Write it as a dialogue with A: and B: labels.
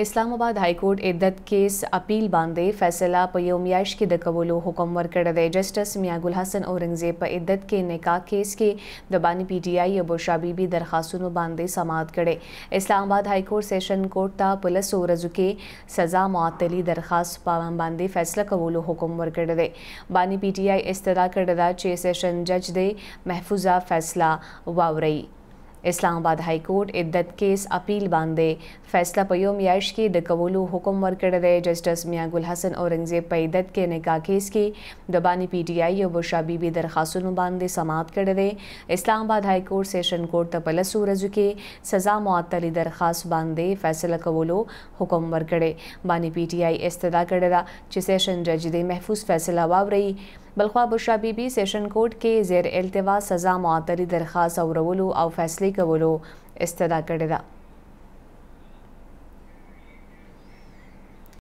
A: اسلامآباد هایکورټ عدت کیس اپیل باندې فیصله په یو میاشت کې د کولو حکم ورکړی دی جسټس میاګل حسن اورنګزیب په عدت کې نکاح کیس کې د بانی پی ټی آی ابو شابیبي درخواستونو باندې سماعت کړي اسلامآباد هایکورټ سیشن کورټ ته په لسو ورځو کې سزا معطلی درخواست پام باندې فیصله کولو حکم ورکړی دی بانی پی ټی آی استدعا کړی دا چې سیشن جج دی محفوظه فیصله واوري اسلام آباد های کورټ عدت کیس اپیل باندې فیصله په یو میاشت کې د کولو حکم ورکړی دی جسټس میاں ګل حسن اورنګزیب په عدت کې نکاح کیس کې د بانی پی ټی آی او بشا بیبي درخواستونو باندې سماعت کړی دی اسلام آباد های کورټ سیشن کورټ ته په لسو ورځو کې سزا معطلی درخواست باندې فیصله کولو حکم ورکړی بانی پی ټی آی استدا کړی دا چې سیشن جج دې محفوظ فیصله واوري بلخوا بشرا بیبي سیشن کورټ کې زیر التوا سزا معطلی درخواست اورولو او فیصله کولو استدا کړې ده